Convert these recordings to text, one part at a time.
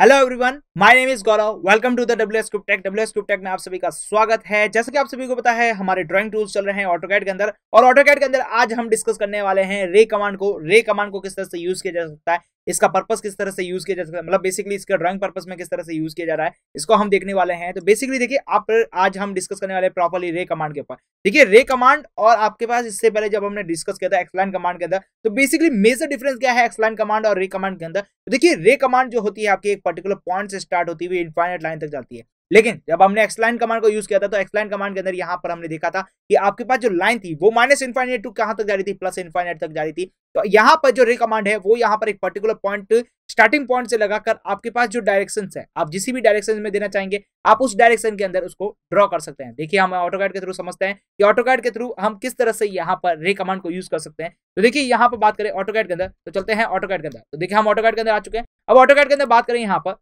hello everyone my name is Gaurav welcome to the W S tech W S tech में आप सभी का स्वागत है जैसे कि आप सभी को पता है हमारे ड्राइंग टूल्स चल रहे हैं ऑटोकैड के अंदर और ऑटोकैड के अंदर आज हम डिस्कस करने वाले हैं रे कमांड को रे कमांड को किस तरह से यूज किया जा सकता है इसका पर्पस किस तरह से यूज किया जा सकता है मतलब बेसिकली इसका ड्राइंग पर्पस में किस तरह से यूज किया जा रहा है इसको हम देखने वाले हैं तो बेसिकली देखिए आप आज हम डिस्कस करने वाले प्रॉपरली रे कमांड के ऊपर देखिए रे कमांड और आपके पास इससे पहले जब हमने डिस्कस किया था एक्सलाइन कमांड के अंदर तो बेसिकली मेजर डिफरेंस क्या है एक्सलाइन कमांड और रे कमांड के अंदर तो देखिए रे कमांड जो होती है आपकी एक पर्टिकुलर पॉइंट से स्टार्ट होती है इन्फाइनेट लाइन तक जाती है लेकिन जब हमने एक्सलाइन कमांड को यूज किया था तो एक्सलाइन कमांड के अंदर यहाँ पर हमने देखा था कि आपके पास जो लाइन थी वो माइनस इन्फाइनेट टू कहाँ तक जा रही थी प्लस इन्फाइनेट तक जा रही थी तो यहाँ पर जो रे कमांड है वो यहाँ पर एक पर्टिकुलर पॉइंट स्टार्टिंग पॉइंट से लगाकर आपके पास जो डायरेक्शन है आप जिस भी डायरेक्शन में देना चाहेंगे आप उस डायरेक्शन के अंदर उसको ड्रॉ कर सकते हैं देखिए हम ऑटो के थ्रू समझते हैं कि ऑटो के थ्रू हम किस तरह से यहाँ पर रे कमांड को यूज कर सकते हैं तो देखिए यहाँ पर बात करें ऑटो के अंदर तो चलते हैं ऑटो के अंदर तो देखिए हम ऑटो के अंदर आ चुके हैं अब ऑटो के अंदर बात करें यहाँ पर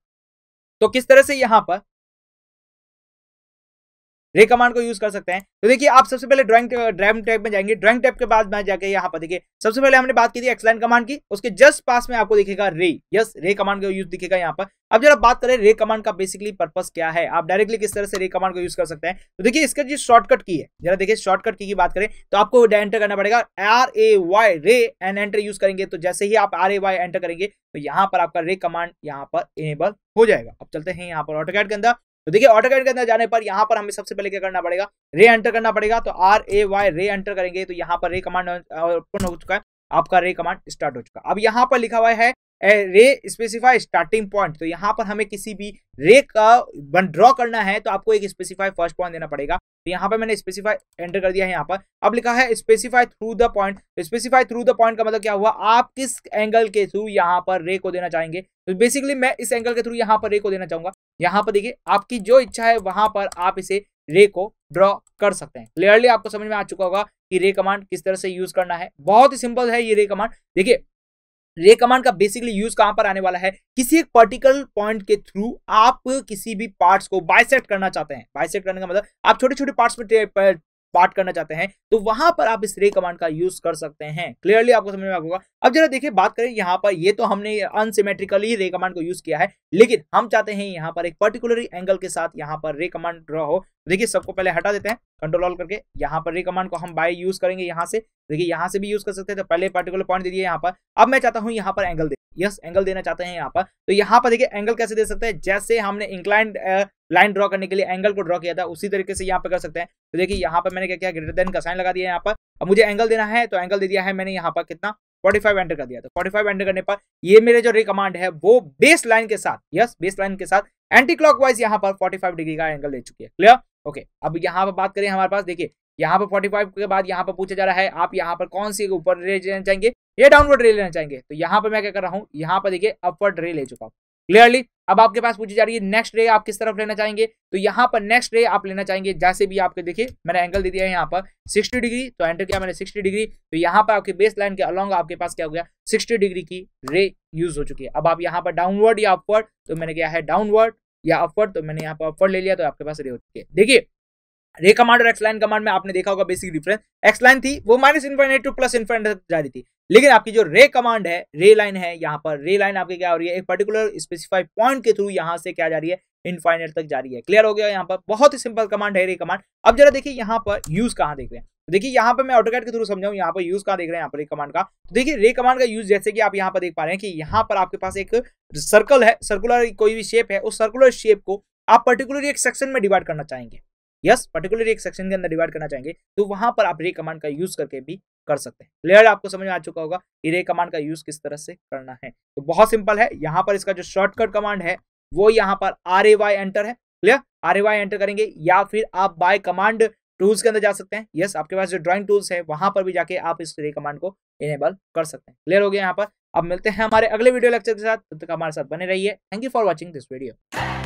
तो किस तरह से यहाँ पर रे कमांड को यूज कर सकते हैं तो देखिए आप सबसे पहले ड्राइंग ड्राइंग टाइप में जाएंगे ड्राइंग टाइप के बाद मैं जाके यहाँ पर देखिए सबसे पहले हमने बात की थी एक्सलाइन कमांड की उसके जस्ट पास में आपको दिखेगा रे यस रे कमांड का यूज दिखेगा यहाँ पर अब जरा बात करें रे कमांड का बेसिकली पर्पज क्या है आप डायरेक्टली किस तरह से रे कमांड को यूज कर सकते हैं तो देखिए इसका जो शॉर्टकट की है जरा देखिए शॉर्टकट की, की बात करें तो आपको एंटर करना पड़ेगा R A Y ray and enter use करेंगे तो जैसे ही आप आर ए वाई एंटर करेंगे तो यहाँ पर आपका रे कमांड यहाँ पर इनेबल हो जाएगा अब चलते हैं यहाँ पर ऑटोकैट के अंदर तो देखिए ऑटो गाइड के अंदर जाने पर यहाँ पर हमें सबसे पहले क्या करना पड़ेगा रे एंटर करना पड़ेगा तो R A Y ray enter करेंगे तो यहाँ पर रे कमांड ओपन हो चुका है आपका रे कमांड स्टार्ट हो चुका है अब यहाँ पर लिखा हुआ है रे स्पेसिफाई स्टार्टिंग पॉइंट तो यहाँ पर हमें किसी भी रे का वन ड्रॉ करना है तो आपको एक स्पेसिफाई फर्स्ट पॉइंट देना पड़ेगा तो यहाँ पर मैंने स्पेसिफाई एंटर कर दिया है यहाँ पर अब लिखा है specify through the point specify through the point का मतलब क्या हुआ आप किस एंगल के थ्रू यहाँ पर रे को देना चाहेंगे तो बेसिकली मैं इस एंगल के थ्रू यहाँ पर रे को देना चाहूंगा यहाँ पर देखिए आपकी जो इच्छा है वहां पर आप इसे रे को ड्रॉ कर सकते हैं क्लियरली आपको समझ में आ चुका होगा कि रे कमांड किस तरह से यूज करना है बहुत ही सिंपल है ये रे कमांड देखिए रे कमांड का बेसिकली यूज कहां पर आने वाला है किसी एक पर्टिकुलर पॉइंट के थ्रू आप किसी भी पार्ट्स को बाइसेक्ट करना चाहते हैं बाइसेक्ट करने का मतलब आप छोटे छोटे पार्ट्स में पार्ट करना चाहते हैं तो वहां पर आप इस रे कमांड का यूज कर सकते हैं क्लियरली आपको समझ में होगा अब जरा देखिए बात करें यहाँ पर ये तो हमने अनसिमेट्रिकली रे कमांड को यूज किया है लेकिन हम चाहते हैं यहाँ पर एक पर्टिकुलर एंगल के साथ यहाँ पर रे कमांड ड्रॉ हो देखिए सबको पहले हटा देते हैं कंट्रोल ऑल करके यहाँ पर रिकमांड को हम बाय यूज करेंगे यहाँ से देखिए यहाँ से भी यूज कर सकते हैं तो पहले पर्टिकुलर पॉइंट दे दिए यहाँ पर अब मैं चाहता हूँ यहाँ पर एंगल दे यस एंगल देना चाहते हैं यहाँ पर तो यहाँ पर देखिए एंगल कैसे दे सकते हैं जैसे हमने इंक्लाइंड लाइन ड्रॉ करने के लिए एंगल को ड्रॉ किया था उसी तरीके से यहाँ पर कर सकते हैं तो देखिए यहाँ पर मैंने क्या किया ग्रेटर देन का साइन लगा दिया यहाँ पर अब मुझे एंगल देना है तो एंगल दे दिया है मैंने यहाँ पर कितना 45 एंटर कर दिया तो 45 एंटर करने पर ये मेरे जो रिकमांड है वो बेस लाइन के साथ यस बेस लाइन के साथ एंटी क्लॉक वाइज यहाँ पर 45 डिग्री का एंगल ले चुकी है क्लियर ओके अब यहाँ पर बात करें हमारे पास देखिए यहाँ पर 45 के बाद यहाँ पर पूछा जा रहा है आप यहाँ पर कौन सी ऊपर रे लेना चाहेंगे या डाउनवर्ड रे लेना चाहेंगे तो यहाँ पर मैं क्या कर रहा हूँ यहाँ पर देखिए अपवर्ड रे ले चुका हूँ क्लियरली अब आपके पास पूछी जा रही है नेक्स्ट रे आप किस तरफ लेना चाहेंगे तो यहाँ पर नेक्स्ट रे आप लेना चाहेंगे जैसे भी आपके देखिए मैंने एंगल दे दिया है यहाँ पर 60 डिग्री तो एंटर किया मैंने 60 डिग्री तो यहाँ पर आपके बेस लाइन के अलॉन्ग आपके पास क्या हो गया 60 डिग्री की रे यूज हो चुकी है अब आप यहाँ पर डाउनवर्ड या अपवर्ड तो मैंने क्या है डाउनवर्ड या अपवर्ड तो मैंने यहाँ पर अपवर्ड ले लिया तो आपके पास रे हो चुकी है देखिए रे कमांड और एक्स लाइन कमांड में आपने देखा होगा बेसिक डिफरेंस एक्स लाइन थी वो minus infinite to plus infinite जा रही थी लेकिन आपकी जो रे कमांड है रे लाइन है यहाँ पर रे लाइन आपकी क्या हो रही है एक पर्टिकुलर स्पेसिफाइड पॉइंट के थ्रू यहाँ से क्या जा रही है इनफाइनेट तक जा रही है क्लियर हो गया यहाँ पर बहुत ही सिंपल कमांड है रे कमांड अब जरा देखिए यहाँ पर यूज कहाँ देख रहे हैं तो देखिए यहाँ पर मैं ऑटोकैट के थ्रू समझाऊँ यहाँ पर यूज कहाँ देख रहे हैं यहाँ पर रे कमांड का तो देखिए रे कमांड का यूज जैसे कि आप यहाँ पर देख पा रहे हैं कि यहाँ पर आपके पास एक सर्कल है सर्कुलर कोई भी शेप है उस सर्कुलर शेप को आप पर्टिकुलर एक सेक्शन में डिवाइड करना चाहेंगे यस पर्टिकुलर एक सेक्शन के अंदर डिवाइड करना चाहेंगे तो वहां पर आप रे कमांड का यूज करके भी कर सकते हैं क्लियर आपको समझ में आ चुका होगा कि रे कमांड का यूज किस तरह से करना है तो बहुत सिंपल है यहाँ पर इसका जो शॉर्टकट कमांड है वो यहाँ पर आर ए वाई एंटर है clear R A Y enter करेंगे या फिर आप बाय कमांड टूल्स के अंदर जा सकते हैं यस yes, आपके पास जो ड्राइंग टूल्स है वहां पर भी जाके आप इस रे कमांड को इनेबल कर सकते हैं क्लियर हो गया यहाँ पर अब मिलते हैं हमारे अगले वीडियो लेक्चर के साथ तब तक हमारे साथ बने रहिए thank you for watching this video